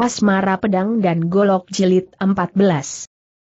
Asmara Pedang dan Golok Jilid 14.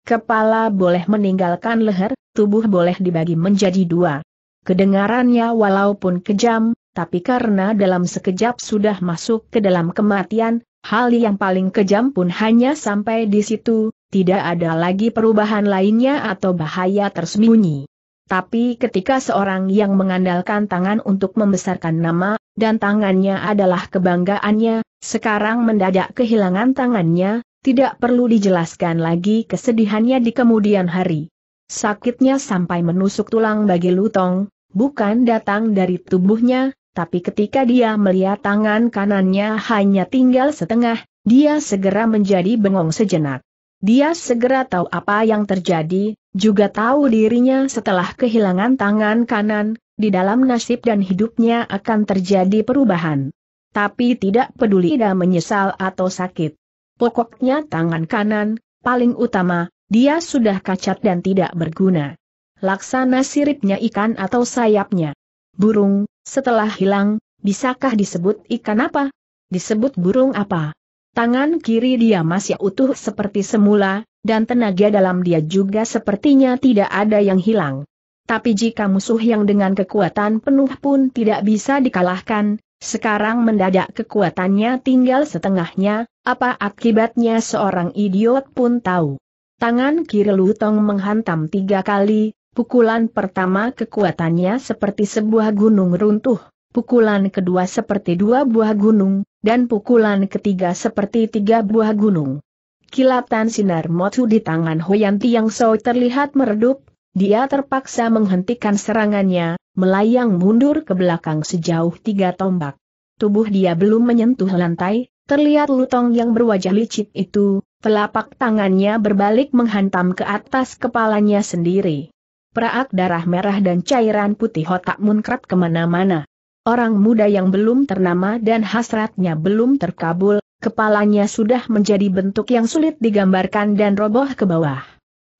Kepala boleh meninggalkan leher, tubuh boleh dibagi menjadi dua. Kedengarannya walaupun kejam, tapi karena dalam sekejap sudah masuk ke dalam kematian, hal yang paling kejam pun hanya sampai di situ, tidak ada lagi perubahan lainnya atau bahaya tersembunyi. Tapi ketika seorang yang mengandalkan tangan untuk membesarkan nama, dan tangannya adalah kebanggaannya, sekarang mendadak kehilangan tangannya, tidak perlu dijelaskan lagi kesedihannya di kemudian hari. Sakitnya sampai menusuk tulang bagi Lutong, bukan datang dari tubuhnya, tapi ketika dia melihat tangan kanannya hanya tinggal setengah, dia segera menjadi bengong sejenak. Dia segera tahu apa yang terjadi, juga tahu dirinya setelah kehilangan tangan kanan, di dalam nasib dan hidupnya akan terjadi perubahan. Tapi tidak peduli dia menyesal atau sakit. Pokoknya tangan kanan, paling utama, dia sudah kacat dan tidak berguna. Laksana siripnya ikan atau sayapnya. Burung, setelah hilang, bisakah disebut ikan apa? Disebut burung apa? Tangan kiri dia masih utuh seperti semula, dan tenaga dalam dia juga sepertinya tidak ada yang hilang. Tapi jika musuh yang dengan kekuatan penuh pun tidak bisa dikalahkan, sekarang mendadak kekuatannya tinggal setengahnya, apa akibatnya seorang idiot pun tahu. Tangan kiri Lutong menghantam tiga kali, pukulan pertama kekuatannya seperti sebuah gunung runtuh, pukulan kedua seperti dua buah gunung, dan pukulan ketiga seperti tiga buah gunung. Kilatan sinar motu di tangan Hoyan Tiang So terlihat meredup, dia terpaksa menghentikan serangannya, melayang mundur ke belakang sejauh tiga tombak. Tubuh dia belum menyentuh lantai, terlihat lutong yang berwajah licik itu, telapak tangannya berbalik menghantam ke atas kepalanya sendiri. Perak darah merah dan cairan putih otak munkrat kemana-mana orang muda yang belum ternama dan hasratnya belum terkabul, kepalanya sudah menjadi bentuk yang sulit digambarkan dan roboh ke bawah.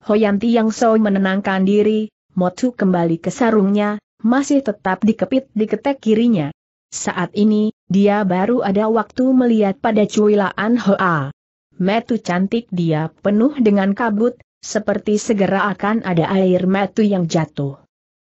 Hoyanti yang so menenangkan diri, Motu kembali ke sarungnya, masih tetap dikepit di ketek kirinya. Saat ini, dia baru ada waktu melihat pada cuilaan Hoa. Metu cantik dia penuh dengan kabut, seperti segera akan ada air metu yang jatuh.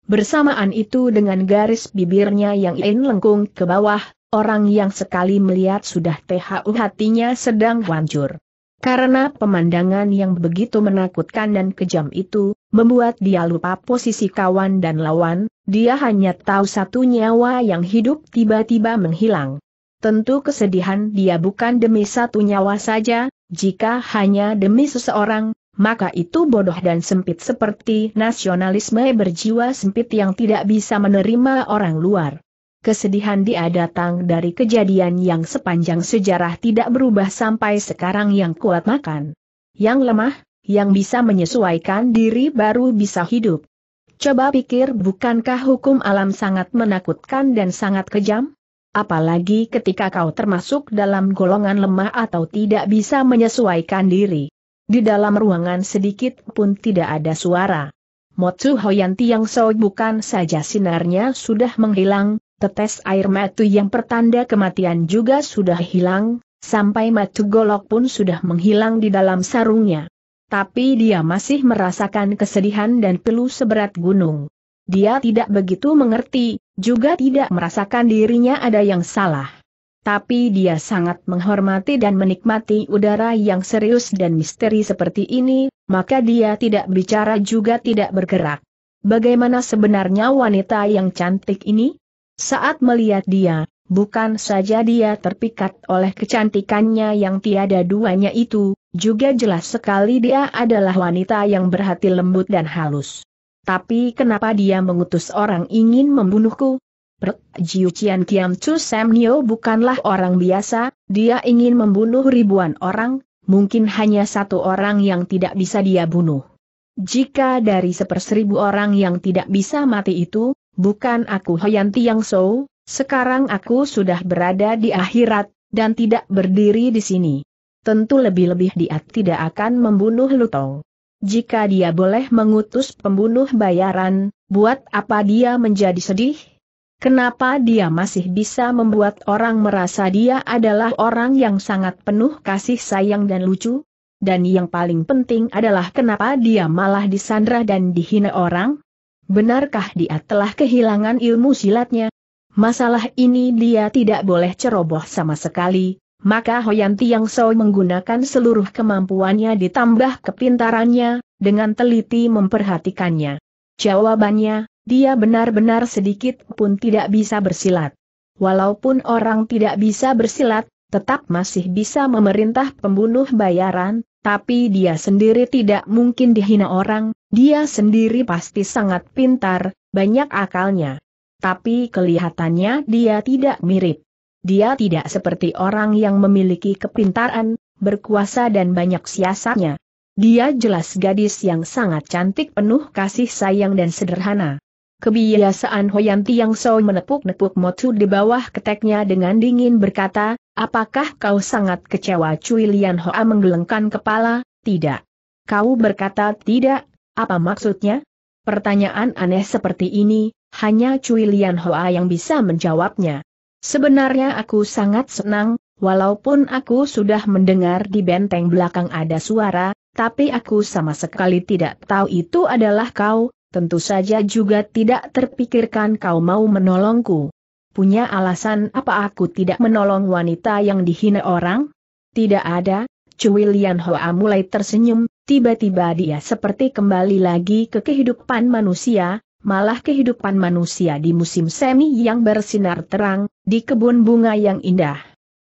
Bersamaan itu dengan garis bibirnya yang in lengkung ke bawah, orang yang sekali melihat sudah THU hatinya sedang hancur. Karena pemandangan yang begitu menakutkan dan kejam itu, membuat dia lupa posisi kawan dan lawan, dia hanya tahu satu nyawa yang hidup tiba-tiba menghilang. Tentu kesedihan dia bukan demi satu nyawa saja, jika hanya demi seseorang, maka itu bodoh dan sempit seperti nasionalisme berjiwa sempit yang tidak bisa menerima orang luar. Kesedihan dia datang dari kejadian yang sepanjang sejarah tidak berubah sampai sekarang yang kuat makan. Yang lemah, yang bisa menyesuaikan diri baru bisa hidup. Coba pikir bukankah hukum alam sangat menakutkan dan sangat kejam? Apalagi ketika kau termasuk dalam golongan lemah atau tidak bisa menyesuaikan diri. Di dalam ruangan sedikit pun tidak ada suara. Motsu Hoyan Tiang So bukan saja sinarnya sudah menghilang, tetes air matu yang pertanda kematian juga sudah hilang, sampai matu golok pun sudah menghilang di dalam sarungnya. Tapi dia masih merasakan kesedihan dan peluh seberat gunung. Dia tidak begitu mengerti, juga tidak merasakan dirinya ada yang salah tapi dia sangat menghormati dan menikmati udara yang serius dan misteri seperti ini, maka dia tidak bicara juga tidak bergerak. Bagaimana sebenarnya wanita yang cantik ini? Saat melihat dia, bukan saja dia terpikat oleh kecantikannya yang tiada duanya itu, juga jelas sekali dia adalah wanita yang berhati lembut dan halus. Tapi kenapa dia mengutus orang ingin membunuhku? Jiu Qian Kiam Chu Sam Nio bukanlah orang biasa, dia ingin membunuh ribuan orang, mungkin hanya satu orang yang tidak bisa dia bunuh. Jika dari seperseribu orang yang tidak bisa mati itu, bukan aku Hoyan Tiang So, sekarang aku sudah berada di akhirat, dan tidak berdiri di sini. Tentu lebih-lebih dia tidak akan membunuh Lutong. Jika dia boleh mengutus pembunuh bayaran, buat apa dia menjadi sedih? Kenapa dia masih bisa membuat orang merasa dia adalah orang yang sangat penuh kasih sayang dan lucu? Dan yang paling penting adalah kenapa dia malah disandra dan dihina orang? Benarkah dia telah kehilangan ilmu silatnya? Masalah ini dia tidak boleh ceroboh sama sekali, maka Hoyan Tiang So menggunakan seluruh kemampuannya ditambah kepintarannya, dengan teliti memperhatikannya. Jawabannya, dia benar-benar sedikit pun tidak bisa bersilat. Walaupun orang tidak bisa bersilat, tetap masih bisa memerintah pembunuh bayaran, tapi dia sendiri tidak mungkin dihina orang, dia sendiri pasti sangat pintar, banyak akalnya. Tapi kelihatannya dia tidak mirip. Dia tidak seperti orang yang memiliki kepintaran, berkuasa dan banyak siasatnya. Dia jelas gadis yang sangat cantik penuh kasih sayang dan sederhana. Kebiasaan Hoyan Tiang So menepuk-nepuk motu di bawah keteknya dengan dingin berkata, apakah kau sangat kecewa Cui Lian Hoa menggelengkan kepala, tidak. Kau berkata tidak, apa maksudnya? Pertanyaan aneh seperti ini, hanya Cui Lian Hoa yang bisa menjawabnya. Sebenarnya aku sangat senang, walaupun aku sudah mendengar di benteng belakang ada suara, tapi aku sama sekali tidak tahu itu adalah kau, tentu saja juga tidak terpikirkan kau mau menolongku. Punya alasan apa aku tidak menolong wanita yang dihina orang? Tidak ada, Cui Lian Hoa mulai tersenyum, tiba-tiba dia seperti kembali lagi ke kehidupan manusia, malah kehidupan manusia di musim semi yang bersinar terang, di kebun bunga yang indah.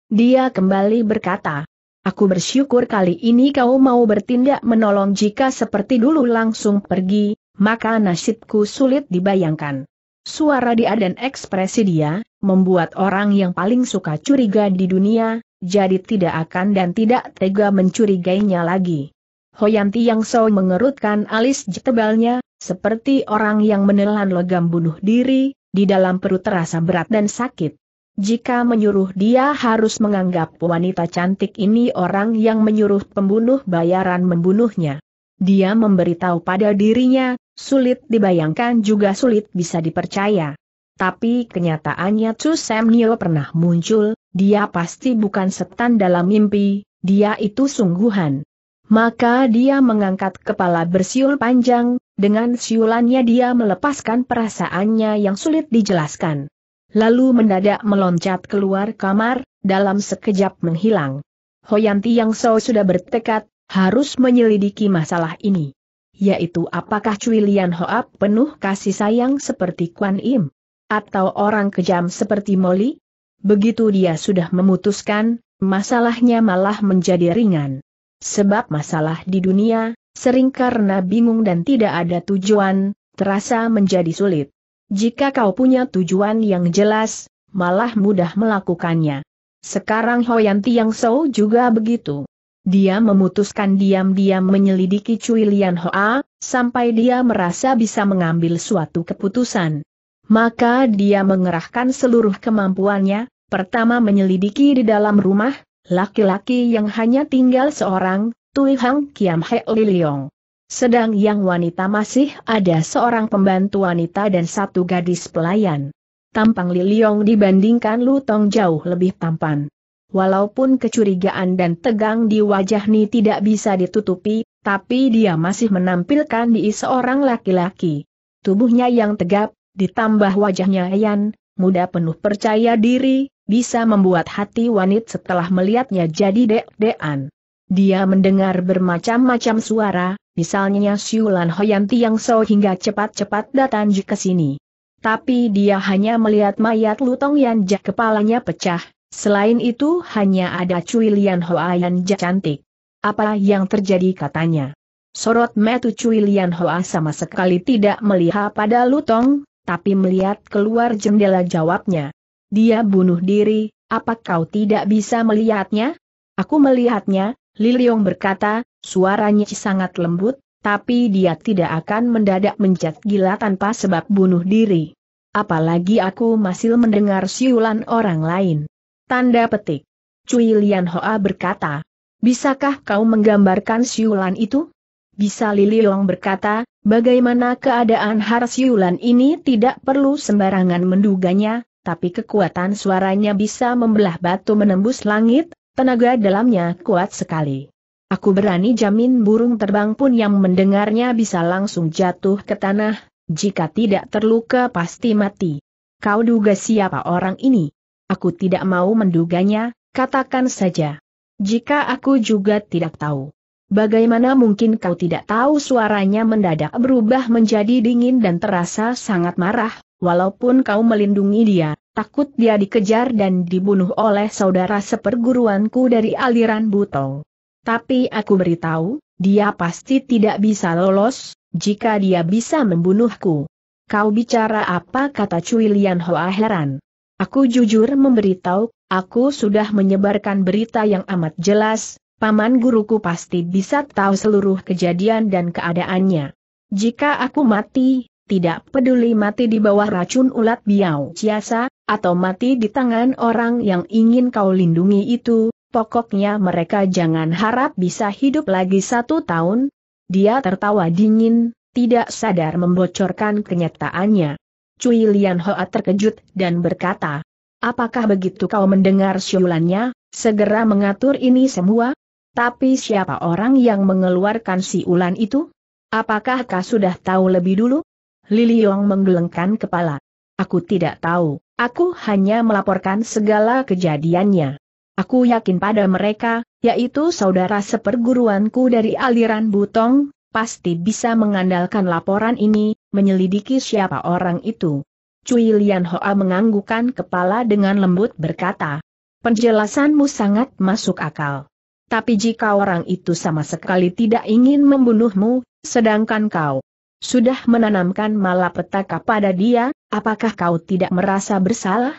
Dia kembali berkata, Aku bersyukur kali ini kau mau bertindak menolong jika seperti dulu langsung pergi, maka nasibku sulit dibayangkan. Suara dia dan ekspresi dia, membuat orang yang paling suka curiga di dunia, jadi tidak akan dan tidak tega mencurigainya lagi. Hoyanti yang so mengerutkan alis jetebalnya, seperti orang yang menelan logam bunuh diri, di dalam perut terasa berat dan sakit. Jika menyuruh dia harus menganggap wanita cantik ini orang yang menyuruh pembunuh bayaran membunuhnya. Dia memberitahu pada dirinya, sulit dibayangkan juga sulit bisa dipercaya. Tapi kenyataannya Chu Nio pernah muncul, dia pasti bukan setan dalam mimpi, dia itu sungguhan. Maka dia mengangkat kepala bersiul panjang, dengan siulannya dia melepaskan perasaannya yang sulit dijelaskan. Lalu mendadak meloncat keluar kamar, dalam sekejap menghilang. Hoyanti Yang So sudah bertekad, harus menyelidiki masalah ini. Yaitu apakah Cui Lian Hoap penuh kasih sayang seperti Kuan Im? Atau orang kejam seperti Molly? Begitu dia sudah memutuskan, masalahnya malah menjadi ringan. Sebab masalah di dunia, sering karena bingung dan tidak ada tujuan, terasa menjadi sulit. Jika kau punya tujuan yang jelas, malah mudah melakukannya. Sekarang Hoyanti yang so juga begitu. Dia memutuskan diam-diam menyelidiki Cui Lian Hoa, sampai dia merasa bisa mengambil suatu keputusan. Maka dia mengerahkan seluruh kemampuannya, pertama menyelidiki di dalam rumah, laki-laki yang hanya tinggal seorang, Tui Hang Kiam He Liliong. Sedang yang wanita masih ada seorang pembantu wanita dan satu gadis pelayan. Tampang Liliong dibandingkan Lu Tong jauh lebih tampan walaupun kecurigaan dan tegang di wajah wajahnya tidak bisa ditutupi, tapi dia masih menampilkan di seorang laki-laki. Tubuhnya yang tegap, ditambah wajahnya yang muda penuh percaya diri, bisa membuat hati wanit setelah melihatnya jadi dek dekan Dia mendengar bermacam-macam suara, misalnya siulan Hoyanti yang so hingga cepat-cepat datang ke sini. Tapi dia hanya melihat mayat Lutong jah kepalanya pecah, Selain itu hanya ada Cui Lian yang ja cantik. Apa yang terjadi katanya? Sorot metu Cui Lian Hoa sama sekali tidak melihat pada Lutong, tapi melihat keluar jendela jawabnya. Dia bunuh diri, apa kau tidak bisa melihatnya? Aku melihatnya, Liliong berkata, suaranya sangat lembut, tapi dia tidak akan mendadak menjat gila tanpa sebab bunuh diri. Apalagi aku masih mendengar siulan orang lain. Tanda petik. Cui Lian Hoa berkata, Bisakah kau menggambarkan siulan itu? Bisa Long berkata, bagaimana keadaan Har siulan ini tidak perlu sembarangan menduganya, tapi kekuatan suaranya bisa membelah batu menembus langit, tenaga dalamnya kuat sekali. Aku berani jamin burung terbang pun yang mendengarnya bisa langsung jatuh ke tanah, jika tidak terluka pasti mati. Kau duga siapa orang ini? Aku tidak mau menduganya, katakan saja. Jika aku juga tidak tahu. Bagaimana mungkin kau tidak tahu suaranya mendadak berubah menjadi dingin dan terasa sangat marah, walaupun kau melindungi dia, takut dia dikejar dan dibunuh oleh saudara seperguruanku dari aliran Buto. Tapi aku beritahu, dia pasti tidak bisa lolos, jika dia bisa membunuhku. Kau bicara apa kata Cui Lian Hoa heran. Aku jujur memberitahu, aku sudah menyebarkan berita yang amat jelas, paman guruku pasti bisa tahu seluruh kejadian dan keadaannya. Jika aku mati, tidak peduli mati di bawah racun ulat biau ciasa, atau mati di tangan orang yang ingin kau lindungi itu, pokoknya mereka jangan harap bisa hidup lagi satu tahun. Dia tertawa dingin, tidak sadar membocorkan kenyataannya. Cui Lian Hoa terkejut dan berkata, Apakah begitu kau mendengar siulannya, segera mengatur ini semua? Tapi siapa orang yang mengeluarkan siulan itu? Apakah kau sudah tahu lebih dulu? Lili Yong menggelengkan kepala. Aku tidak tahu, aku hanya melaporkan segala kejadiannya. Aku yakin pada mereka, yaitu saudara seperguruanku dari aliran Butong, pasti bisa mengandalkan laporan ini, menyelidiki siapa orang itu. Cui Lian Hoa menganggukan kepala dengan lembut berkata, penjelasanmu sangat masuk akal. Tapi jika orang itu sama sekali tidak ingin membunuhmu, sedangkan kau sudah menanamkan malapetaka pada dia, apakah kau tidak merasa bersalah?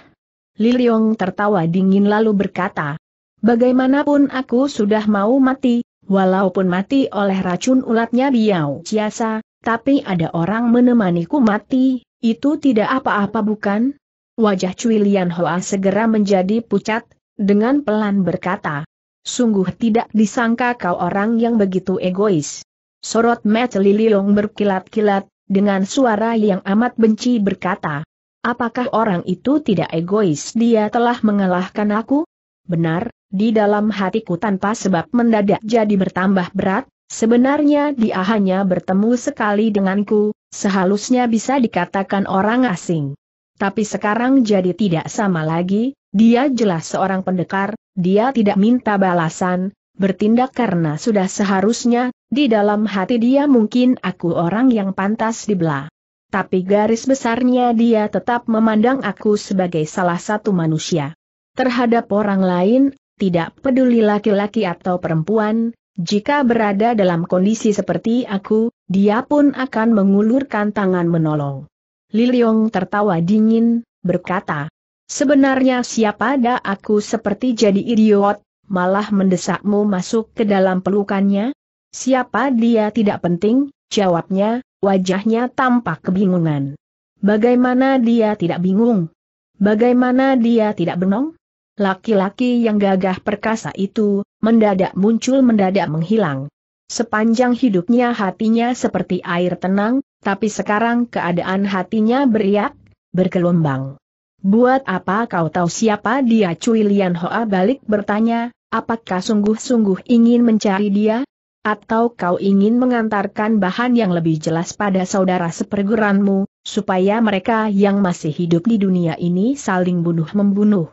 Liliong tertawa dingin lalu berkata, Bagaimanapun aku sudah mau mati, Walaupun mati oleh racun ulatnya Biao Ciasa, tapi ada orang menemaniku mati, itu tidak apa-apa bukan? Wajah Cui Lian Hoa segera menjadi pucat, dengan pelan berkata. Sungguh tidak disangka kau orang yang begitu egois. Sorot Mat Lililong berkilat-kilat, dengan suara yang amat benci berkata. Apakah orang itu tidak egois dia telah mengalahkan aku? Benar, di dalam hatiku tanpa sebab mendadak jadi bertambah berat, sebenarnya dia hanya bertemu sekali denganku, sehalusnya bisa dikatakan orang asing. Tapi sekarang jadi tidak sama lagi, dia jelas seorang pendekar, dia tidak minta balasan, bertindak karena sudah seharusnya, di dalam hati dia mungkin aku orang yang pantas dibelah. Tapi garis besarnya dia tetap memandang aku sebagai salah satu manusia. Terhadap orang lain, tidak peduli laki-laki atau perempuan, jika berada dalam kondisi seperti aku, dia pun akan mengulurkan tangan menolong. Liliong tertawa dingin, berkata, Sebenarnya siapa ada aku seperti jadi idiot, malah mendesakmu masuk ke dalam pelukannya? Siapa dia tidak penting, jawabnya, wajahnya tampak kebingungan. Bagaimana dia tidak bingung? Bagaimana dia tidak benong? Laki-laki yang gagah perkasa itu, mendadak muncul mendadak menghilang. Sepanjang hidupnya hatinya seperti air tenang, tapi sekarang keadaan hatinya beriak, bergelombang. Buat apa kau tahu siapa dia Cui Lian Hoa balik bertanya, apakah sungguh-sungguh ingin mencari dia? Atau kau ingin mengantarkan bahan yang lebih jelas pada saudara seperguranmu, supaya mereka yang masih hidup di dunia ini saling bunuh-membunuh?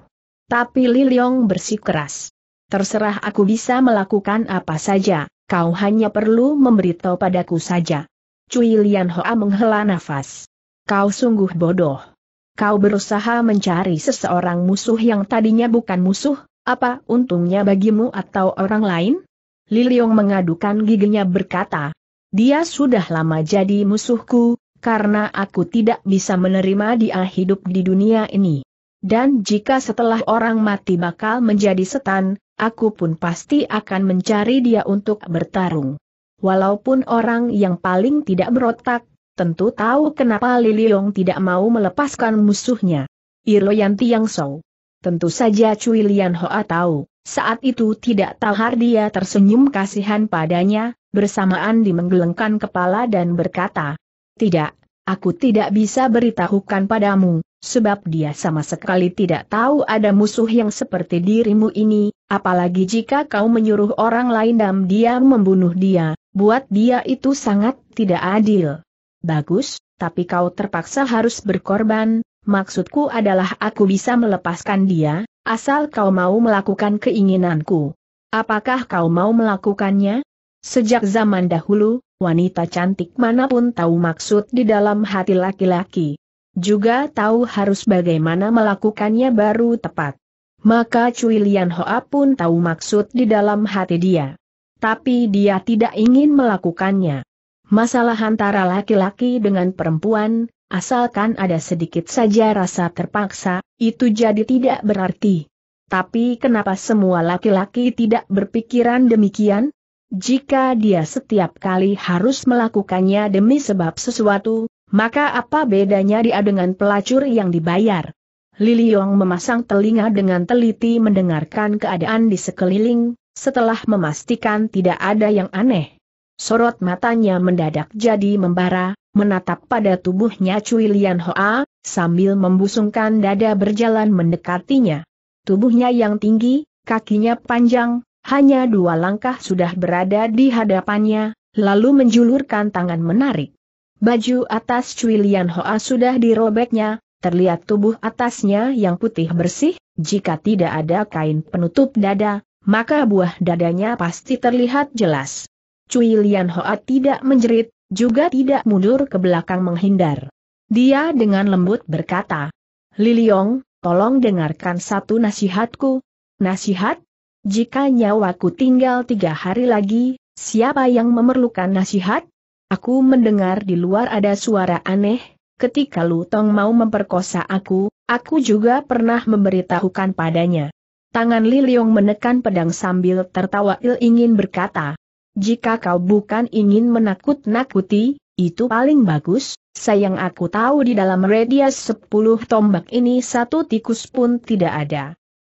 Tapi Li Liong bersikeras. Terserah aku bisa melakukan apa saja, kau hanya perlu memberitahu padaku saja. Cui Lian Hoa menghela nafas. Kau sungguh bodoh. Kau berusaha mencari seseorang musuh yang tadinya bukan musuh, apa untungnya bagimu atau orang lain? Li Liong mengadukan giginya berkata, dia sudah lama jadi musuhku, karena aku tidak bisa menerima dia hidup di dunia ini. Dan jika setelah orang mati bakal menjadi setan, aku pun pasti akan mencari dia untuk bertarung. Walaupun orang yang paling tidak berotak, tentu tahu kenapa Liliong tidak mau melepaskan musuhnya. Irloyan Tiang Sou. Tentu saja Cui Lian Hoa tahu, saat itu tidak tahar dia tersenyum kasihan padanya, bersamaan dimenggelengkan kepala dan berkata, Tidak, aku tidak bisa beritahukan padamu, Sebab dia sama sekali tidak tahu ada musuh yang seperti dirimu ini, apalagi jika kau menyuruh orang lain dan dia membunuh dia, buat dia itu sangat tidak adil. Bagus, tapi kau terpaksa harus berkorban, maksudku adalah aku bisa melepaskan dia, asal kau mau melakukan keinginanku. Apakah kau mau melakukannya? Sejak zaman dahulu, wanita cantik manapun tahu maksud di dalam hati laki-laki. Juga tahu harus bagaimana melakukannya baru tepat. Maka Cui Lian Hoa pun tahu maksud di dalam hati dia. Tapi dia tidak ingin melakukannya. Masalah antara laki-laki dengan perempuan, asalkan ada sedikit saja rasa terpaksa, itu jadi tidak berarti. Tapi kenapa semua laki-laki tidak berpikiran demikian? Jika dia setiap kali harus melakukannya demi sebab sesuatu, maka apa bedanya dia dengan pelacur yang dibayar? Lili Yong memasang telinga dengan teliti mendengarkan keadaan di sekeliling, setelah memastikan tidak ada yang aneh. Sorot matanya mendadak jadi membara, menatap pada tubuhnya Cui Lian Hoa, sambil membusungkan dada berjalan mendekatinya. Tubuhnya yang tinggi, kakinya panjang, hanya dua langkah sudah berada di hadapannya, lalu menjulurkan tangan menarik. Baju atas Cui Lian Hoa sudah dirobeknya, terlihat tubuh atasnya yang putih bersih, jika tidak ada kain penutup dada, maka buah dadanya pasti terlihat jelas. Cui Lian Hoa tidak menjerit, juga tidak mundur ke belakang menghindar. Dia dengan lembut berkata, Liliong, tolong dengarkan satu nasihatku. Nasihat? Jika nyawaku tinggal tiga hari lagi, siapa yang memerlukan nasihat? Aku mendengar di luar ada suara aneh, ketika Lutong mau memperkosa aku, aku juga pernah memberitahukan padanya. Tangan Li Liong menekan pedang sambil tertawa il ingin berkata, jika kau bukan ingin menakut-nakuti, itu paling bagus, sayang aku tahu di dalam radius 10 tombak ini satu tikus pun tidak ada.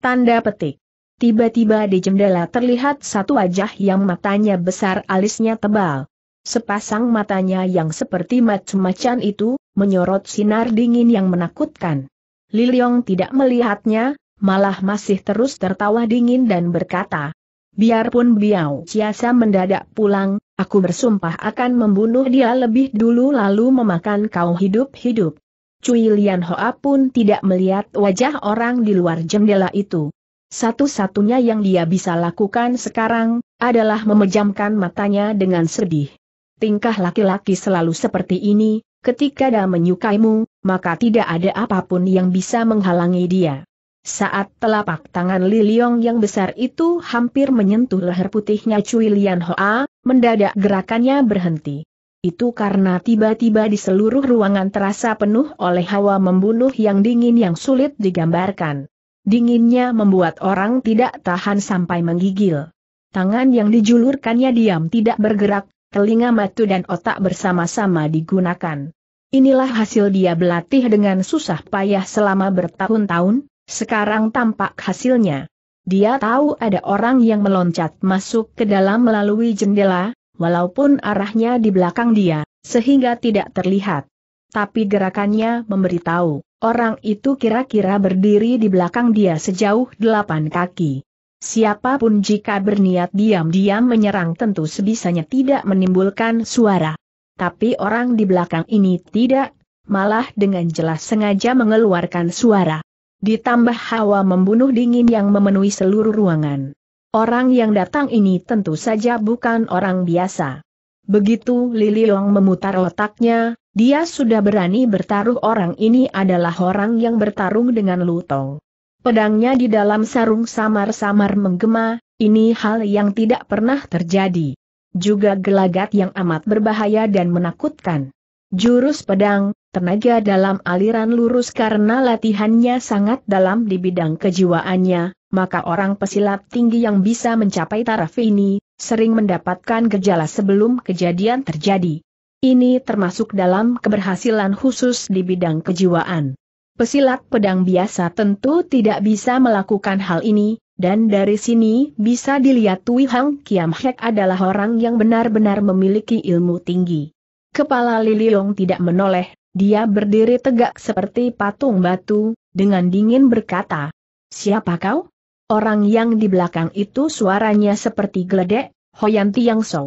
Tanda petik. Tiba-tiba di jendela terlihat satu wajah yang matanya besar alisnya tebal. Sepasang matanya yang seperti macam-macam itu, menyorot sinar dingin yang menakutkan. Liliong tidak melihatnya, malah masih terus tertawa dingin dan berkata, Biarpun Biao Ciasa mendadak pulang, aku bersumpah akan membunuh dia lebih dulu lalu memakan kau hidup-hidup. Cui Lian Hoa pun tidak melihat wajah orang di luar jendela itu. Satu-satunya yang dia bisa lakukan sekarang, adalah memejamkan matanya dengan sedih tingkah laki-laki selalu seperti ini, ketika dia menyukaimu, maka tidak ada apapun yang bisa menghalangi dia. Saat telapak tangan Liliong yang besar itu hampir menyentuh leher putihnya Cui Lian Hoa, mendadak gerakannya berhenti. Itu karena tiba-tiba di seluruh ruangan terasa penuh oleh hawa membunuh yang dingin yang sulit digambarkan. Dinginnya membuat orang tidak tahan sampai menggigil. Tangan yang dijulurkannya diam tidak bergerak, telinga matu dan otak bersama-sama digunakan. Inilah hasil dia berlatih dengan susah payah selama bertahun-tahun, sekarang tampak hasilnya. Dia tahu ada orang yang meloncat masuk ke dalam melalui jendela, walaupun arahnya di belakang dia, sehingga tidak terlihat. Tapi gerakannya memberitahu, orang itu kira-kira berdiri di belakang dia sejauh delapan kaki. Siapapun jika berniat diam-diam menyerang tentu sebisanya tidak menimbulkan suara. Tapi orang di belakang ini tidak, malah dengan jelas sengaja mengeluarkan suara. Ditambah hawa membunuh dingin yang memenuhi seluruh ruangan. Orang yang datang ini tentu saja bukan orang biasa. Begitu Liliong memutar otaknya, dia sudah berani bertaruh orang ini adalah orang yang bertarung dengan Lutong. Pedangnya di dalam sarung samar-samar menggema, ini hal yang tidak pernah terjadi. Juga gelagat yang amat berbahaya dan menakutkan. Jurus pedang, tenaga dalam aliran lurus karena latihannya sangat dalam di bidang kejiwaannya, maka orang pesilat tinggi yang bisa mencapai taraf ini, sering mendapatkan gejala sebelum kejadian terjadi. Ini termasuk dalam keberhasilan khusus di bidang kejiwaan. Pesilat pedang biasa tentu tidak bisa melakukan hal ini, dan dari sini bisa dilihat Tui Hang Kiam Hek adalah orang yang benar-benar memiliki ilmu tinggi. Kepala Liliong tidak menoleh, dia berdiri tegak seperti patung batu, dengan dingin berkata, Siapa kau? Orang yang di belakang itu suaranya seperti geledek, Hoyanti Yang Sou.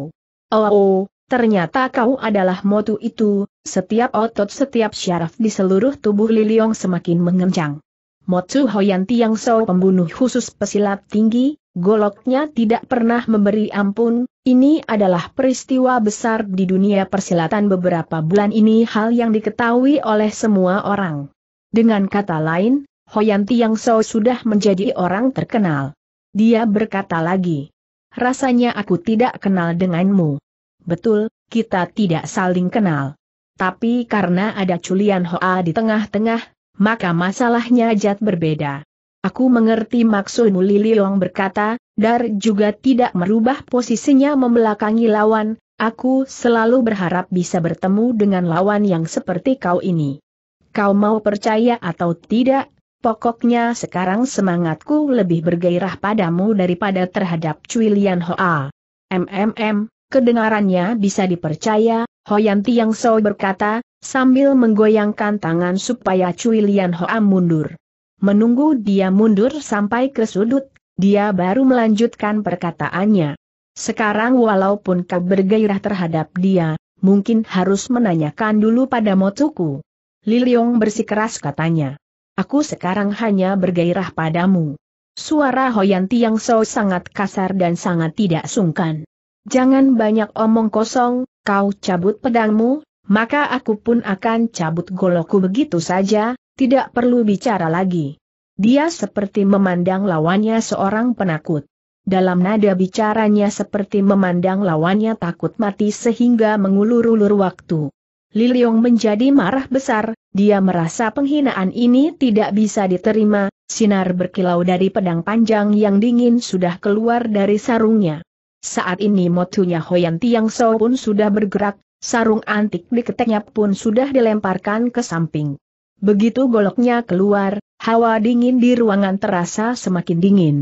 Oh, oh, Ternyata kau adalah motu itu, setiap otot setiap syaraf di seluruh tubuh Liliong semakin mengencang. Motu Hoyan Tiang Sou pembunuh khusus pesilat tinggi, goloknya tidak pernah memberi ampun, ini adalah peristiwa besar di dunia persilatan beberapa bulan ini hal yang diketahui oleh semua orang. Dengan kata lain, Hoyan Tiang Sou sudah menjadi orang terkenal. Dia berkata lagi, rasanya aku tidak kenal denganmu. Betul, kita tidak saling kenal. Tapi karena ada Culian Hoa di tengah-tengah, maka masalahnya jat berbeda. Aku mengerti maksudmu Long berkata, Dar juga tidak merubah posisinya membelakangi lawan, aku selalu berharap bisa bertemu dengan lawan yang seperti kau ini. Kau mau percaya atau tidak, pokoknya sekarang semangatku lebih bergairah padamu daripada terhadap Cui Lian Hoa. MMM, Kedengarannya bisa dipercaya, Hoyan Tiang So berkata, sambil menggoyangkan tangan supaya Cui Lian Hoa mundur. Menunggu dia mundur sampai ke sudut, dia baru melanjutkan perkataannya. Sekarang walaupun kau bergairah terhadap dia, mungkin harus menanyakan dulu pada motuku. Liliong bersikeras katanya. Aku sekarang hanya bergairah padamu. Suara Hoyan Tiang So sangat kasar dan sangat tidak sungkan. Jangan banyak omong kosong, kau cabut pedangmu, maka aku pun akan cabut goloku begitu saja, tidak perlu bicara lagi. Dia seperti memandang lawannya seorang penakut. Dalam nada bicaranya seperti memandang lawannya takut mati sehingga mengulur-ulur waktu. Liliong menjadi marah besar, dia merasa penghinaan ini tidak bisa diterima, sinar berkilau dari pedang panjang yang dingin sudah keluar dari sarungnya. Saat ini motunya Hoyan Tiang So pun sudah bergerak, sarung antik di keteknya pun sudah dilemparkan ke samping. Begitu goloknya keluar, hawa dingin di ruangan terasa semakin dingin.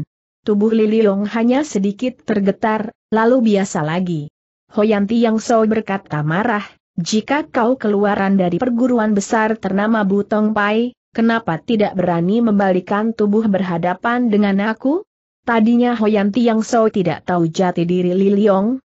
Tubuh Lili Long hanya sedikit tergetar, lalu biasa lagi. Hoyanti Yang So berkata marah, jika kau keluaran dari perguruan besar ternama Butong Pai, kenapa tidak berani membalikan tubuh berhadapan dengan aku? Tadinya Hoyan yang So tidak tahu jati diri Li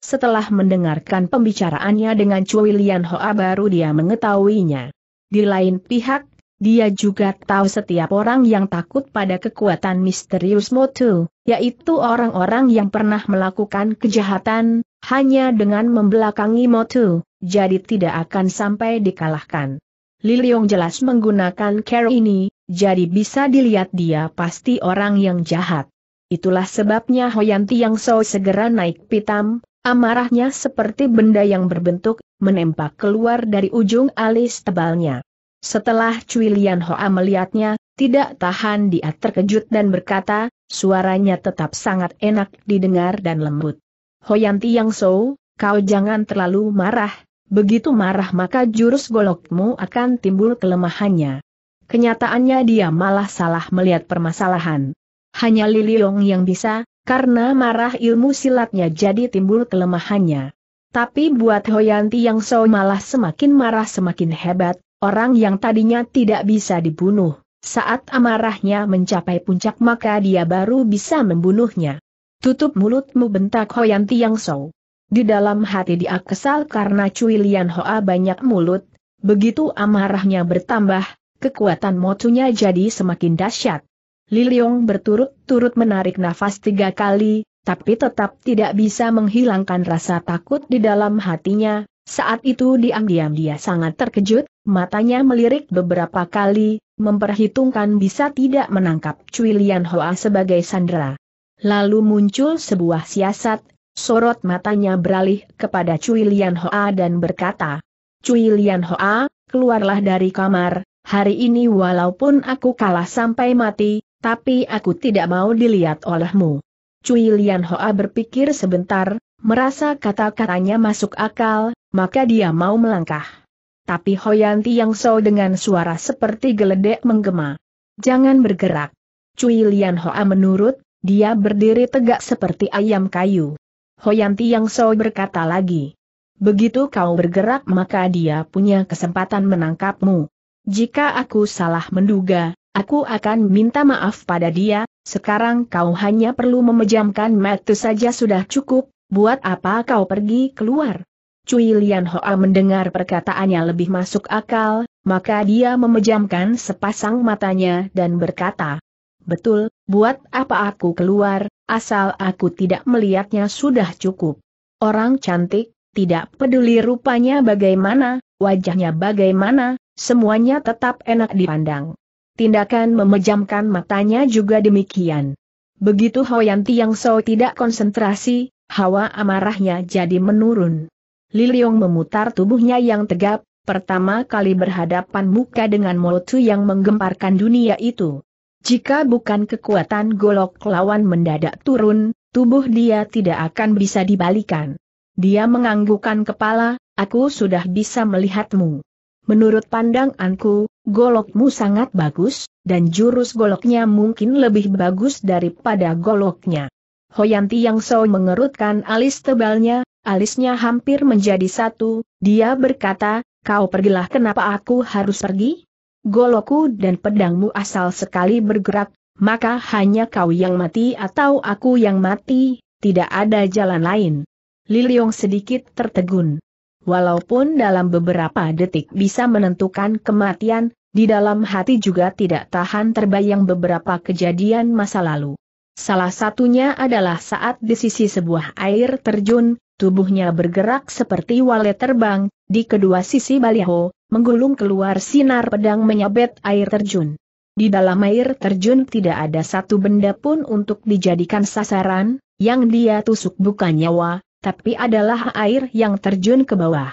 setelah mendengarkan pembicaraannya dengan Cui Lian Hoa baru dia mengetahuinya. Di lain pihak, dia juga tahu setiap orang yang takut pada kekuatan misterius Motu, yaitu orang-orang yang pernah melakukan kejahatan, hanya dengan membelakangi Motu, jadi tidak akan sampai dikalahkan. Liliong jelas menggunakan care ini, jadi bisa dilihat dia pasti orang yang jahat. Itulah sebabnya Hoyanti yang so segera naik pitam, amarahnya seperti benda yang berbentuk, menempak keluar dari ujung alis tebalnya. Setelah Cui Lian Hoa melihatnya, tidak tahan dia terkejut dan berkata, suaranya tetap sangat enak didengar dan lembut. Hoyanti yang so, kau jangan terlalu marah, begitu marah maka jurus golokmu akan timbul kelemahannya. Kenyataannya dia malah salah melihat permasalahan. Hanya Liliong yang bisa, karena marah ilmu silatnya jadi timbul kelemahannya. Tapi buat Hoyanti yang so malah semakin marah semakin hebat, orang yang tadinya tidak bisa dibunuh. Saat amarahnya mencapai puncak maka dia baru bisa membunuhnya. Tutup mulutmu bentak Hoyanti Yang so. Di dalam hati dia kesal karena Cui Lian Hoa banyak mulut, begitu amarahnya bertambah, kekuatan motunya jadi semakin dahsyat. Liliong berturut-turut menarik nafas tiga kali, tapi tetap tidak bisa menghilangkan rasa takut di dalam hatinya. Saat itu diam-diam dia sangat terkejut, matanya melirik beberapa kali, memperhitungkan bisa tidak menangkap Cui Lian Hoa sebagai sandera. Lalu muncul sebuah siasat, sorot matanya beralih kepada Cui Lian Hoa dan berkata, Cui Lian Hoa, keluarlah dari kamar, Hari ini walaupun aku kalah sampai mati, tapi aku tidak mau dilihat olehmu. Cui Lian Hoa berpikir sebentar, merasa kata-katanya masuk akal, maka dia mau melangkah. Tapi Hoyanti yang so dengan suara seperti geledek menggema. Jangan bergerak. Cui Lian Hoa menurut, dia berdiri tegak seperti ayam kayu. Hoyanti yang so berkata lagi. Begitu kau bergerak maka dia punya kesempatan menangkapmu. Jika aku salah menduga, Aku akan minta maaf pada dia, sekarang kau hanya perlu memejamkan mata saja sudah cukup, buat apa kau pergi keluar? Cui Lian Hoa mendengar perkataannya lebih masuk akal, maka dia memejamkan sepasang matanya dan berkata, Betul, buat apa aku keluar, asal aku tidak melihatnya sudah cukup. Orang cantik, tidak peduli rupanya bagaimana, wajahnya bagaimana, semuanya tetap enak dipandang tindakan memejamkan matanya juga demikian. Begitu Hoyanti yang So tidak konsentrasi, hawa amarahnya jadi menurun. Liliong memutar tubuhnya yang tegap, pertama kali berhadapan muka dengan Molotu yang menggemparkan dunia itu. Jika bukan kekuatan golok lawan mendadak turun, tubuh dia tidak akan bisa dibalikan. Dia menganggukkan kepala, aku sudah bisa melihatmu. Menurut pandanganku, golokmu sangat bagus, dan jurus goloknya mungkin lebih bagus daripada goloknya. Hoyanti Yang So mengerutkan alis tebalnya, alisnya hampir menjadi satu, dia berkata, kau pergilah kenapa aku harus pergi? Golokku dan pedangmu asal sekali bergerak, maka hanya kau yang mati atau aku yang mati, tidak ada jalan lain. Liliong sedikit tertegun. Walaupun dalam beberapa detik bisa menentukan kematian, di dalam hati juga tidak tahan terbayang beberapa kejadian masa lalu. Salah satunya adalah saat di sisi sebuah air terjun, tubuhnya bergerak seperti walet terbang, di kedua sisi baliho, menggulung keluar sinar pedang menyabet air terjun. Di dalam air terjun tidak ada satu benda pun untuk dijadikan sasaran, yang dia tusuk bukan nyawa, tapi adalah air yang terjun ke bawah.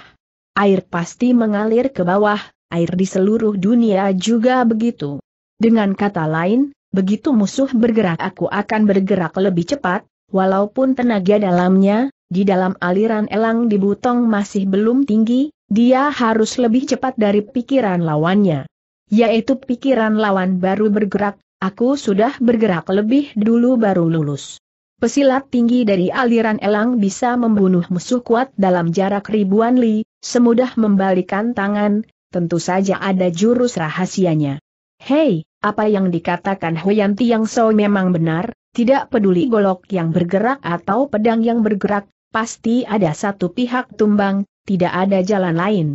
Air pasti mengalir ke bawah, air di seluruh dunia juga begitu. Dengan kata lain, begitu musuh bergerak aku akan bergerak lebih cepat, walaupun tenaga dalamnya, di dalam aliran elang di butong masih belum tinggi, dia harus lebih cepat dari pikiran lawannya. Yaitu pikiran lawan baru bergerak, aku sudah bergerak lebih dulu baru lulus. Pesilat tinggi dari aliran elang bisa membunuh musuh kuat dalam jarak ribuan li, semudah membalikan tangan, tentu saja ada jurus rahasianya. Hei, apa yang dikatakan Huyanti yang so memang benar, tidak peduli golok yang bergerak atau pedang yang bergerak, pasti ada satu pihak tumbang, tidak ada jalan lain.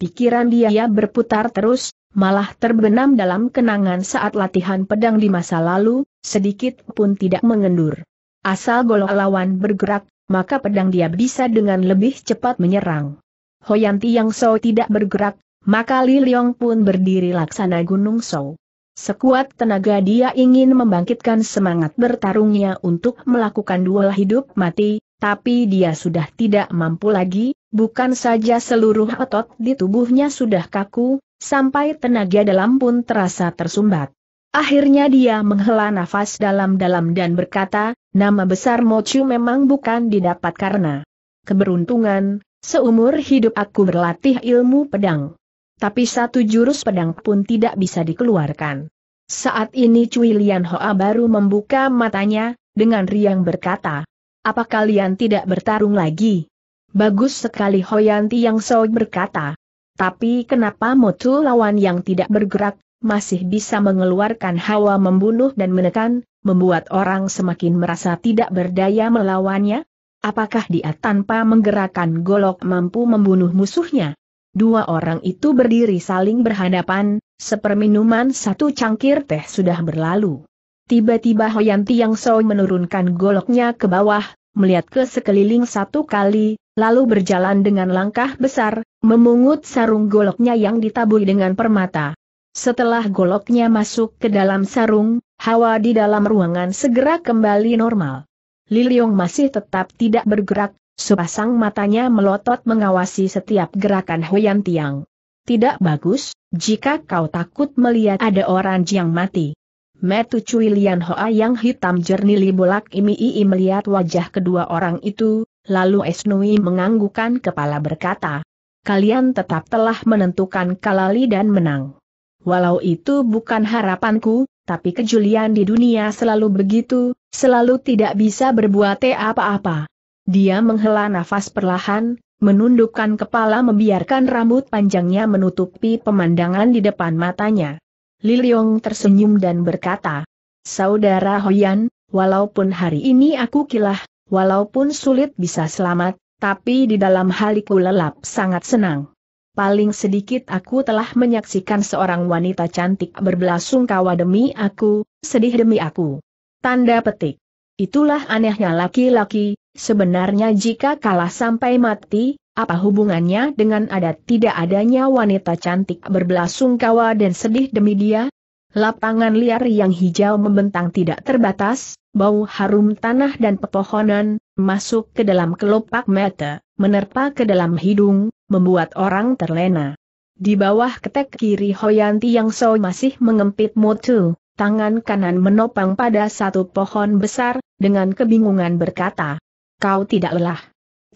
Pikiran dia ya berputar terus, malah terbenam dalam kenangan saat latihan pedang di masa lalu, sedikit pun tidak mengendur. Asal golok lawan bergerak, maka pedang dia bisa dengan lebih cepat menyerang. Hoyanti yang so tidak bergerak, maka Li Liong pun berdiri laksana gunung so. Sekuat tenaga dia ingin membangkitkan semangat bertarungnya untuk melakukan duel hidup mati, tapi dia sudah tidak mampu lagi, bukan saja seluruh otot di tubuhnya sudah kaku, sampai tenaga dalam pun terasa tersumbat. Akhirnya dia menghela nafas dalam-dalam dan berkata, Nama besar Mochu memang bukan didapat karena keberuntungan, seumur hidup aku berlatih ilmu pedang. Tapi satu jurus pedang pun tidak bisa dikeluarkan. Saat ini Cui Lian Hoa baru membuka matanya, dengan riang berkata, apa kalian tidak bertarung lagi? Bagus sekali Hoyanti Yang Soi berkata. Tapi kenapa Motu lawan yang tidak bergerak, masih bisa mengeluarkan hawa membunuh dan menekan, membuat orang semakin merasa tidak berdaya melawannya? Apakah dia tanpa menggerakkan golok mampu membunuh musuhnya? Dua orang itu berdiri saling berhadapan, seperminuman satu cangkir teh sudah berlalu. Tiba-tiba Hoyan Tiang Soi menurunkan goloknya ke bawah, melihat ke sekeliling satu kali, lalu berjalan dengan langkah besar, memungut sarung goloknya yang ditaburi dengan permata. Setelah goloknya masuk ke dalam sarung, hawa di dalam ruangan segera kembali normal. Liliong masih tetap tidak bergerak, sepasang matanya melotot mengawasi setiap gerakan Huyan Tiang. Tidak bagus, jika kau takut melihat ada orang yang mati. Metu Cui Lian Hoa yang hitam jernih libolak imi ii melihat wajah kedua orang itu, lalu Esnui menganggukan kepala berkata, Kalian tetap telah menentukan kalali dan menang. Walau itu bukan harapanku, tapi kejulian di dunia selalu begitu, selalu tidak bisa berbuat apa-apa. Dia menghela nafas perlahan, menundukkan kepala membiarkan rambut panjangnya menutupi pemandangan di depan matanya. Liliong tersenyum dan berkata, Saudara Hoyan, walaupun hari ini aku kilah, walaupun sulit bisa selamat, tapi di dalam haliku lelap sangat senang paling sedikit aku telah menyaksikan seorang wanita cantik berbelasungkawa demi aku, sedih demi aku. Tanda petik. Itulah anehnya laki-laki, sebenarnya jika kalah sampai mati, apa hubungannya dengan adat tidak adanya wanita cantik berbelasungkawa dan sedih demi dia? Lapangan liar yang hijau membentang tidak terbatas, bau harum tanah dan pepohonan, masuk ke dalam kelopak mata, menerpa ke dalam hidung, membuat orang terlena. Di bawah ketek kiri Hoyanti yang so masih mengempit mutu, tangan kanan menopang pada satu pohon besar, dengan kebingungan berkata, Kau tidak lelah.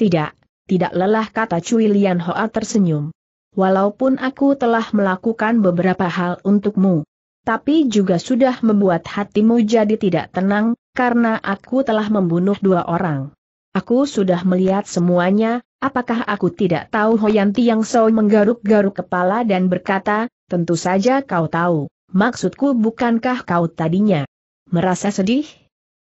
Tidak, tidak lelah kata Cui Lian Hoa tersenyum. Walaupun aku telah melakukan beberapa hal untukmu, tapi juga sudah membuat hatimu jadi tidak tenang, karena aku telah membunuh dua orang. Aku sudah melihat semuanya, apakah aku tidak tahu Hoyanti yang so menggaruk-garuk kepala dan berkata, tentu saja kau tahu, maksudku bukankah kau tadinya merasa sedih?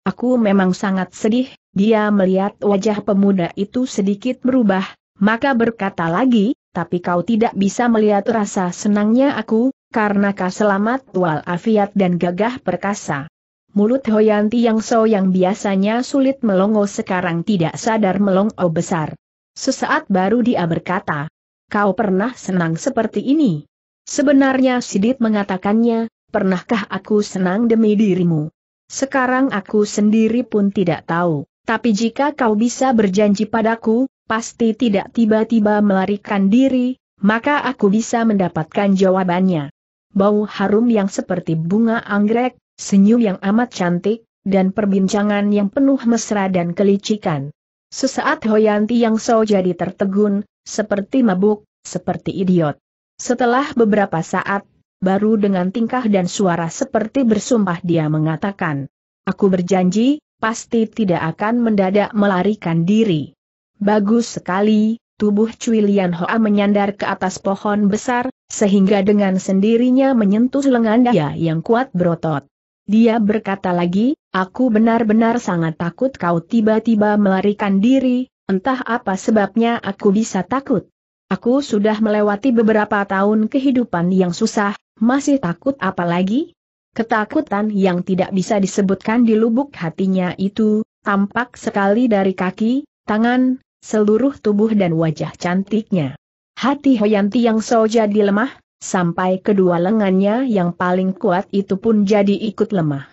Aku memang sangat sedih, dia melihat wajah pemuda itu sedikit berubah, maka berkata lagi, tapi kau tidak bisa melihat rasa senangnya aku, karena selamat, tual afiat dan gagah perkasa. Mulut Hoyanti yang so yang biasanya sulit melongo sekarang tidak sadar melongo oh besar. Sesaat baru dia berkata, kau pernah senang seperti ini? Sebenarnya Sidit mengatakannya, pernahkah aku senang demi dirimu? Sekarang aku sendiri pun tidak tahu, tapi jika kau bisa berjanji padaku, pasti tidak tiba-tiba melarikan diri, maka aku bisa mendapatkan jawabannya bau harum yang seperti bunga anggrek, senyum yang amat cantik, dan perbincangan yang penuh mesra dan kelicikan. Sesaat Hoyanti yang so jadi tertegun, seperti mabuk, seperti idiot. Setelah beberapa saat, baru dengan tingkah dan suara seperti bersumpah dia mengatakan, Aku berjanji, pasti tidak akan mendadak melarikan diri. Bagus sekali, tubuh Cui Lian Hoa menyandar ke atas pohon besar, sehingga dengan sendirinya menyentuh lengan dia yang kuat berotot. Dia berkata lagi, aku benar-benar sangat takut kau tiba-tiba melarikan diri, entah apa sebabnya aku bisa takut. Aku sudah melewati beberapa tahun kehidupan yang susah, masih takut apa lagi? Ketakutan yang tidak bisa disebutkan di lubuk hatinya itu, tampak sekali dari kaki, tangan, seluruh tubuh dan wajah cantiknya. Hati Hoyanti yang so jadi lemah, sampai kedua lengannya yang paling kuat itu pun jadi ikut lemah.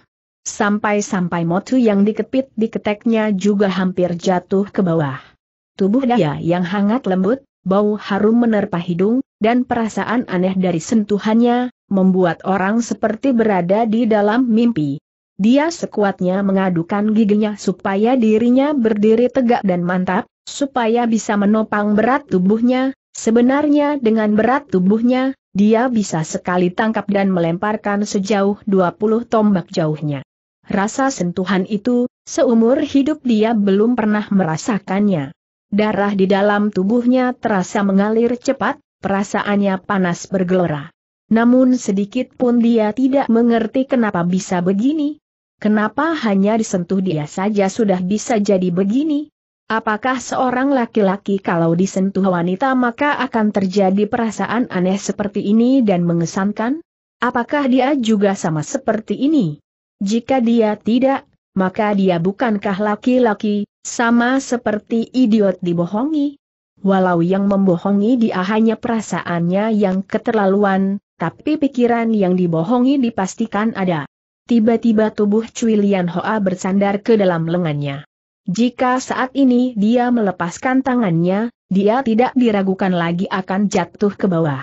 Sampai-sampai motu yang dikepit di keteknya juga hampir jatuh ke bawah. Tubuh daya yang hangat lembut, bau harum menerpa hidung, dan perasaan aneh dari sentuhannya, membuat orang seperti berada di dalam mimpi. Dia sekuatnya mengadukan giginya supaya dirinya berdiri tegak dan mantap, supaya bisa menopang berat tubuhnya, sebenarnya dengan berat tubuhnya, dia bisa sekali tangkap dan melemparkan sejauh 20 tombak jauhnya. Rasa sentuhan itu, seumur hidup dia belum pernah merasakannya. Darah di dalam tubuhnya terasa mengalir cepat, perasaannya panas bergelora. Namun sedikit pun dia tidak mengerti kenapa bisa begini. Kenapa hanya disentuh dia saja sudah bisa jadi begini? Apakah seorang laki-laki kalau disentuh wanita maka akan terjadi perasaan aneh seperti ini dan mengesankan? Apakah dia juga sama seperti ini? Jika dia tidak, maka dia bukankah laki-laki, sama seperti idiot dibohongi? Walau yang membohongi dia hanya perasaannya yang keterlaluan, tapi pikiran yang dibohongi dipastikan ada. Tiba-tiba tubuh Cui Lian Hoa bersandar ke dalam lengannya. Jika saat ini dia melepaskan tangannya, dia tidak diragukan lagi akan jatuh ke bawah.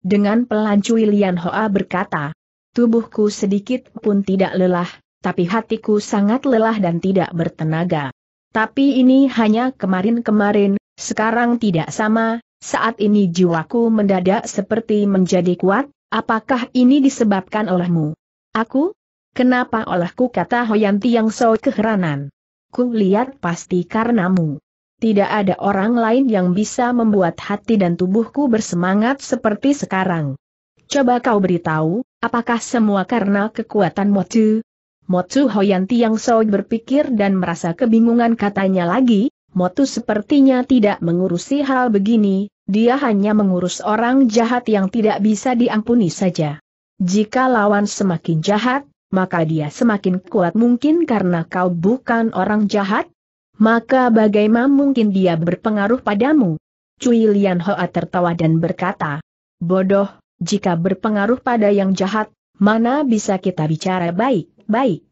Dengan pelan Cui Lian Hoa berkata, tubuhku sedikit pun tidak lelah, tapi hatiku sangat lelah dan tidak bertenaga. Tapi ini hanya kemarin-kemarin, sekarang tidak sama, saat ini jiwaku mendadak seperti menjadi kuat, apakah ini disebabkan olehmu? Aku? Kenapa olehku kata Hoyanti yang so keheranan aku lihat pasti karenamu. Tidak ada orang lain yang bisa membuat hati dan tubuhku bersemangat seperti sekarang. Coba kau beritahu, apakah semua karena kekuatan Motu? Motu Hoyanti yang Soi berpikir dan merasa kebingungan katanya lagi, Motu sepertinya tidak mengurusi hal begini, dia hanya mengurus orang jahat yang tidak bisa diampuni saja. Jika lawan semakin jahat, maka dia semakin kuat mungkin karena kau bukan orang jahat? Maka bagaimana mungkin dia berpengaruh padamu? Cui Lian Hoa tertawa dan berkata, Bodoh, jika berpengaruh pada yang jahat, mana bisa kita bicara baik-baik?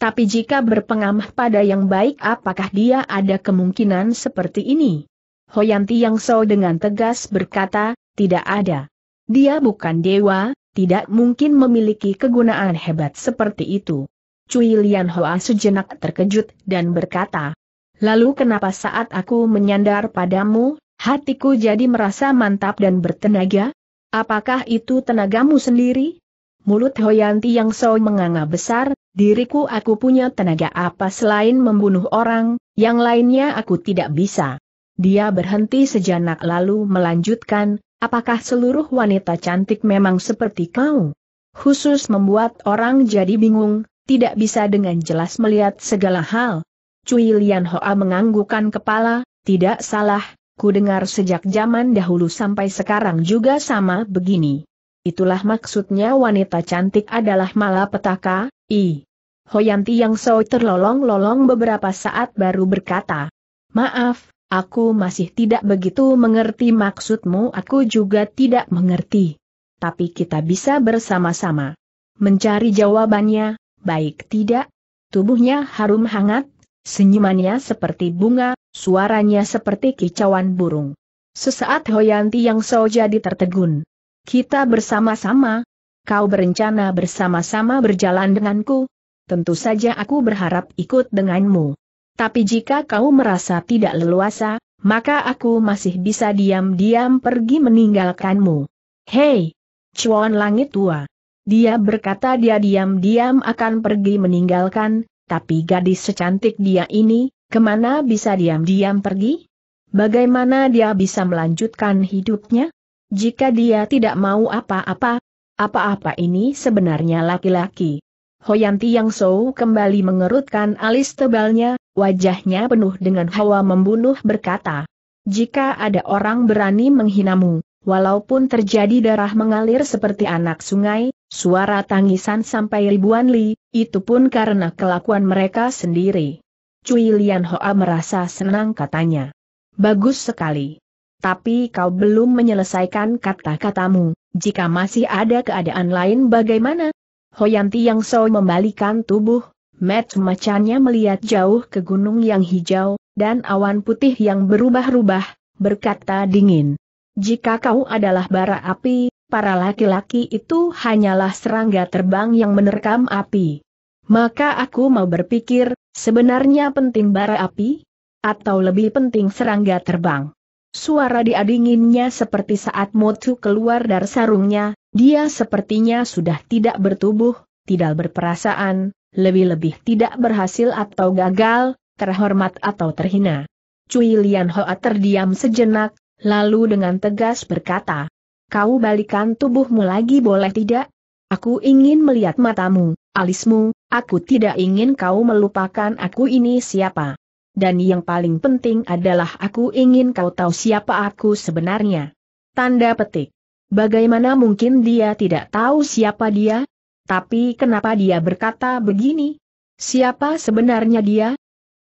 Tapi jika berpengaruh pada yang baik apakah dia ada kemungkinan seperti ini? Hoyanti Yang So dengan tegas berkata, tidak ada. Dia bukan dewa, tidak mungkin memiliki kegunaan hebat seperti itu. Cui Lian Hoa sejenak terkejut dan berkata, Lalu kenapa saat aku menyandar padamu, hatiku jadi merasa mantap dan bertenaga? Apakah itu tenagamu sendiri? Mulut Hoyanti yang so menganga besar, diriku aku punya tenaga apa selain membunuh orang, yang lainnya aku tidak bisa. Dia berhenti sejenak lalu melanjutkan, apakah seluruh wanita cantik memang seperti kau? Khusus membuat orang jadi bingung, tidak bisa dengan jelas melihat segala hal. Cui Lian Hoa menganggukan kepala, tidak salah, ku dengar sejak zaman dahulu sampai sekarang juga sama begini. Itulah maksudnya wanita cantik adalah malapetaka, i. Hoyanti yang so terlolong-lolong beberapa saat baru berkata, Maaf, Aku masih tidak begitu mengerti maksudmu aku juga tidak mengerti. Tapi kita bisa bersama-sama. Mencari jawabannya, baik tidak? Tubuhnya harum hangat, senyumannya seperti bunga, suaranya seperti kicauan burung. Sesaat Hoyanti yang so jadi tertegun. Kita bersama-sama. Kau berencana bersama-sama berjalan denganku. Tentu saja aku berharap ikut denganmu. Tapi jika kau merasa tidak leluasa, maka aku masih bisa diam-diam pergi meninggalkanmu. Hei! Cuan langit tua. Dia berkata dia diam-diam akan pergi meninggalkan, tapi gadis secantik dia ini, kemana bisa diam-diam pergi? Bagaimana dia bisa melanjutkan hidupnya? Jika dia tidak mau apa-apa, apa-apa ini sebenarnya laki-laki. Hoyanti Yang Sou kembali mengerutkan alis tebalnya, wajahnya penuh dengan hawa membunuh berkata, jika ada orang berani menghinamu, walaupun terjadi darah mengalir seperti anak sungai, suara tangisan sampai ribuan li, itu pun karena kelakuan mereka sendiri. Cui Lian Hoa merasa senang katanya. Bagus sekali. Tapi kau belum menyelesaikan kata-katamu, jika masih ada keadaan lain bagaimana? Hoyanti Yang So membalikan tubuh, Matt macannya melihat jauh ke gunung yang hijau, dan awan putih yang berubah-rubah, berkata dingin. Jika kau adalah bara api, para laki-laki itu hanyalah serangga terbang yang menerkam api. Maka aku mau berpikir, sebenarnya penting bara api? Atau lebih penting serangga terbang? Suara dia dinginnya seperti saat Motu keluar dari sarungnya, dia sepertinya sudah tidak bertubuh, tidak berperasaan, lebih-lebih tidak berhasil atau gagal, terhormat atau terhina. Cui Lian Hoa terdiam sejenak, lalu dengan tegas berkata, Kau balikan tubuhmu lagi boleh tidak? Aku ingin melihat matamu, alismu, aku tidak ingin kau melupakan aku ini siapa. Dan yang paling penting adalah aku ingin kau tahu siapa aku sebenarnya. Tanda petik. Bagaimana mungkin dia tidak tahu siapa dia? Tapi kenapa dia berkata begini? Siapa sebenarnya dia?